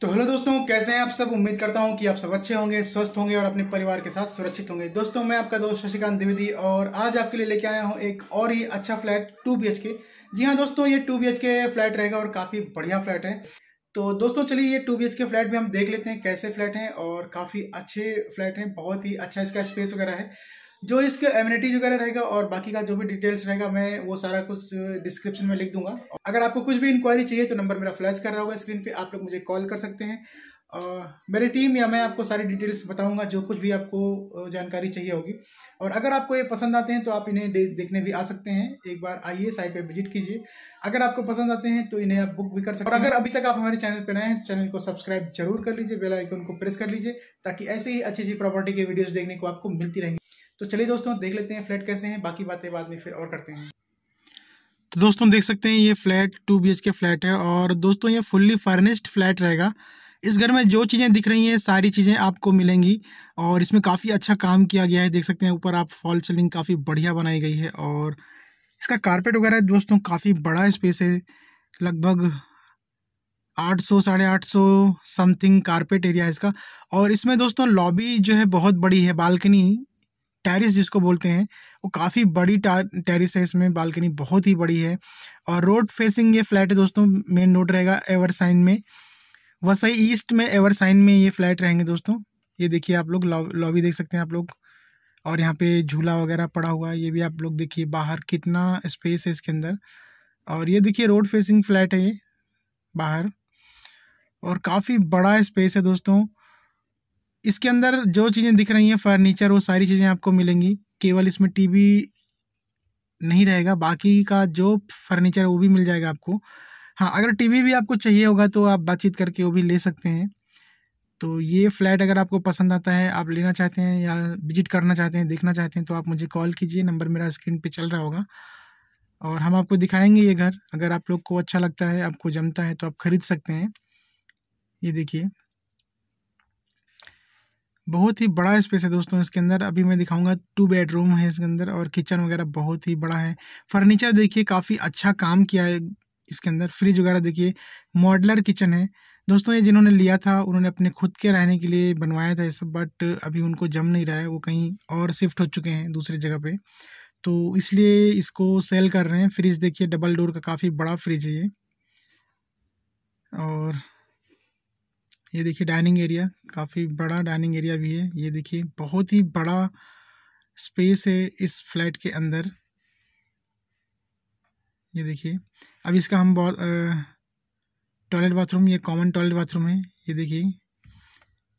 तो हेलो दोस्तों कैसे हैं आप सब उम्मीद करता हूं कि आप सब अच्छे होंगे स्वस्थ होंगे और अपने परिवार के साथ सुरक्षित होंगे दोस्तों मैं आपका दोस्त शशिकांत द्विवेदी और आज आपके लिए लेके आया हूं एक और ही अच्छा फ्लैट टू बी जी हाँ दोस्तों ये टू बी फ्लैट रहेगा और काफ़ी बढ़िया फ्लैट है तो दोस्तों चलिए ये टू बी फ्लैट भी हम देख लेते हैं कैसे फ्लैट हैं और काफ़ी अच्छे फ्लैट हैं बहुत ही अच्छा इसका स्पेस वगैरह है जो इसका एम्यूनिटीज वगैरह रहेगा और बाकी का जो भी डिटेल्स रहेगा मैं वो सारा कुछ डिस्क्रिप्शन में लिख दूंगा अगर आपको कुछ भी इंक्वायरी चाहिए तो नंबर मेरा फ्लैश कर रहा होगा स्क्रीन पे आप लोग मुझे कॉल कर सकते हैं और मेरी टीम या मैं आपको सारी डिटेल्स बताऊंगा जो कुछ भी आपको जानकारी चाहिए होगी और अगर आपको ये पसंद आते हैं तो आप इन्हें देखने भी आ सकते हैं एक बार आइए साइट पे विजिट कीजिए अगर आपको पसंद आते हैं तो इन्हें आप बुक भी कर सकते हैं और अगर अभी तक आप हमारे चैनल पर नए हैं तो चैनल को सब्सक्राइब जरूर कर लीजिए बेल को प्रेस कर लीजिए ताकि ऐसी ही अच्छी अच्छी प्रॉपर्टी की वीडियोज़ देखने को आपको मिलती रहेंगी तो चलिए दोस्तों देख लेते हैं फ्लैट कैसे हैं बाकी बातें बाद में फिर और करते हैं तो दोस्तों देख सकते हैं ये फ्लैट टू बी के फ्लैट है और दोस्तों ये फुल्ली फर्निश्ड फ्लैट रहेगा इस घर में जो चीज़ें दिख रही हैं सारी चीज़ें आपको मिलेंगी और इसमें काफ़ी अच्छा काम किया गया है देख सकते हैं ऊपर आप फॉल सीलिंग काफ़ी बढ़िया बनाई गई है और इसका कारपेट वगैरह दोस्तों काफ़ी बड़ा स्पेस है लगभग आठ सौ साढ़े आठ सौ समथिंग कारपेट एरिया है इसका और इसमें दोस्तों लॉबी जो है बहुत बड़ी है बालकनी टेरिस जिसको बोलते हैं वो काफ़ी बड़ी टेरिस है इसमें बालकनी बहुत ही बड़ी है और रोड फेसिंग ये फ्लैट है दोस्तों मेन रोड रहेगा एवर साइन में वसई ईस्ट में एवर साइन में ये फ्लैट रहेंगे दोस्तों ये देखिए आप लोग लॉबी देख सकते हैं आप लोग और यहाँ पे झूला वगैरह पड़ा हुआ है ये भी आप लोग देखिए बाहर कितना स्पेस है इसके अंदर और ये देखिए रोड फेसिंग फ्लैट है ये बाहर और काफ़ी बड़ा स्पेस है दोस्तों इसके अंदर जो चीज़ें दिख रही हैं फर्नीचर वो सारी चीज़ें आपको मिलेंगी केवल इसमें टीवी नहीं रहेगा बाकी का जो फर्नीचर वो भी मिल जाएगा आपको हाँ अगर टीवी भी आपको चाहिए होगा तो आप बातचीत करके वो भी ले सकते हैं तो ये फ्लैट अगर आपको पसंद आता है आप लेना चाहते हैं या विजिट करना चाहते हैं देखना चाहते हैं तो आप मुझे कॉल कीजिए नंबर मेरा स्क्रीन पे चल रहा होगा और हम आपको दिखाएंगे ये घर अगर आप लोग को अच्छा लगता है आपको जमता है तो आप ख़रीद सकते हैं ये देखिए बहुत ही बड़ा स्पेस है दोस्तों इसके अंदर अभी मैं दिखाऊंगा टू बेडरूम है इसके अंदर और किचन वगैरह बहुत ही बड़ा है फर्नीचर देखिए काफ़ी अच्छा काम किया है इसके अंदर फ्रिज वगैरह देखिए मॉडलर किचन है दोस्तों ये जिन्होंने लिया था उन्होंने अपने खुद के रहने के लिए बनवाया था ये सब बट अभी उनको जम नहीं रहा है वो कहीं और शिफ्ट हो चुके हैं दूसरी जगह पर तो इसलिए इसको सेल कर रहे हैं फ्रिज देखिए डबल डोर का काफ़ी बड़ा फ्रिज है ये और ये देखिए डाइनिंग एरिया काफ़ी बड़ा डाइनिंग एरिया भी है ये देखिए बहुत ही बड़ा स्पेस है इस फ्लैट के अंदर ये देखिए अब इसका हम बहुत टॉयलेट बाथरूम ये कॉमन टॉयलेट बाथरूम है ये देखिए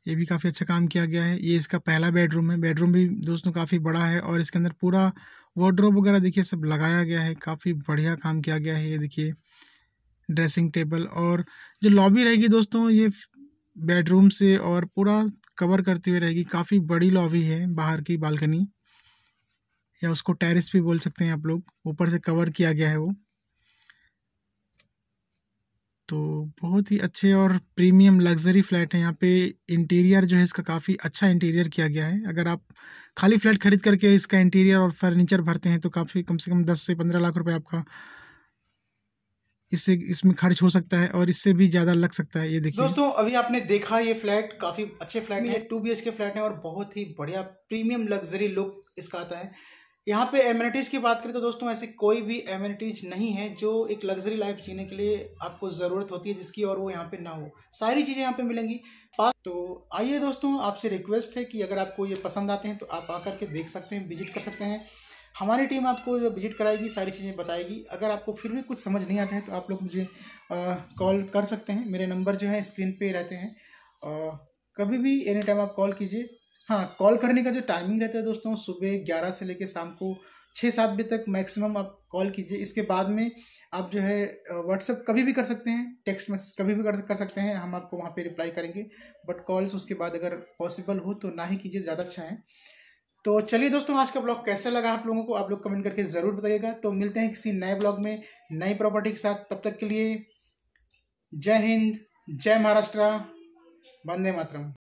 ये भी काफ़ी अच्छा काम किया गया है ये इसका पहला बेडरूम है बेडरूम भी दोस्तों काफ़ी बड़ा है और इसके अंदर पूरा वार्ड्रोब वगैरह देखिए सब लगाया गया है काफ़ी बढ़िया काम किया गया है ये देखिए ड्रेसिंग टेबल और जो लॉबी रहेगी दोस्तों ये बेडरूम से और पूरा कवर करती हुई रहेगी काफ़ी बड़ी लॉबी है बाहर की बालकनी या उसको टेरिस भी बोल सकते हैं आप लोग ऊपर से कवर किया गया है वो तो बहुत ही अच्छे और प्रीमियम लग्जरी फ्लैट है यहाँ पे इंटीरियर जो है इसका काफ़ी अच्छा इंटीरियर किया गया है अगर आप खाली फ्लैट खरीद करके इसका इंटीरियर और फर्नीचर भरते हैं तो काफ़ी कम से कम दस से पंद्रह लाख रुपये आपका इससे इसमें खर्च हो सकता है और इससे भी ज्यादा लग सकता है ये देखिए दोस्तों अभी आपने देखा ये फ्लैट काफी अच्छे फ्लैट हम्म। है टू बी के फ्लैट है और बहुत ही बढ़िया प्रीमियम लग्जरी लुक इसका आता है यहाँ पे एम्यूनिटीज की बात करें तो दोस्तों ऐसी कोई भी एम्यूनिटीज नहीं है जो एक लग्जरी लाइफ जीने के लिए आपको ज़रूरत होती है जिसकी और वो यहाँ पे ना हो सारी चीज़ें यहाँ पे मिलेंगी पास तो आइए दोस्तों आपसे रिक्वेस्ट है कि अगर आपको ये पसंद आते हैं तो आप आकर के देख सकते हैं विजिट कर सकते हैं हमारी टीम आपको विजिट कराएगी सारी चीज़ें बताएगी अगर आपको फिर भी कुछ समझ नहीं आता है तो आप लोग मुझे कॉल कर सकते हैं मेरे नंबर जो है स्क्रीन पे रहते हैं आ, कभी भी एनी टाइम आप कॉल कीजिए हाँ कॉल करने का जो टाइमिंग रहता है दोस्तों सुबह ग्यारह से लेकर शाम को छः सात बजे तक मैक्सिमम आप कॉल कीजिए इसके बाद में आप जो है व्हाट्सअप कभी भी कर सकते हैं टेक्स्ट मैसेज कभी भी कर कर सकते हैं हम आपको वहाँ पे रिप्लाई करेंगे बट कॉल्स उसके बाद अगर पॉसिबल हो तो ना ही कीजिए ज़्यादा अच्छा है तो चलिए दोस्तों आज का ब्लॉग कैसा लगा आप लोगों को आप लोग कमेंट करके ज़रूर बताइएगा तो मिलते हैं किसी नए ब्लॉग में नई प्रॉपर्टी के साथ तब तक के लिए जय हिंद जय महाराष्ट्र वंदे मातरम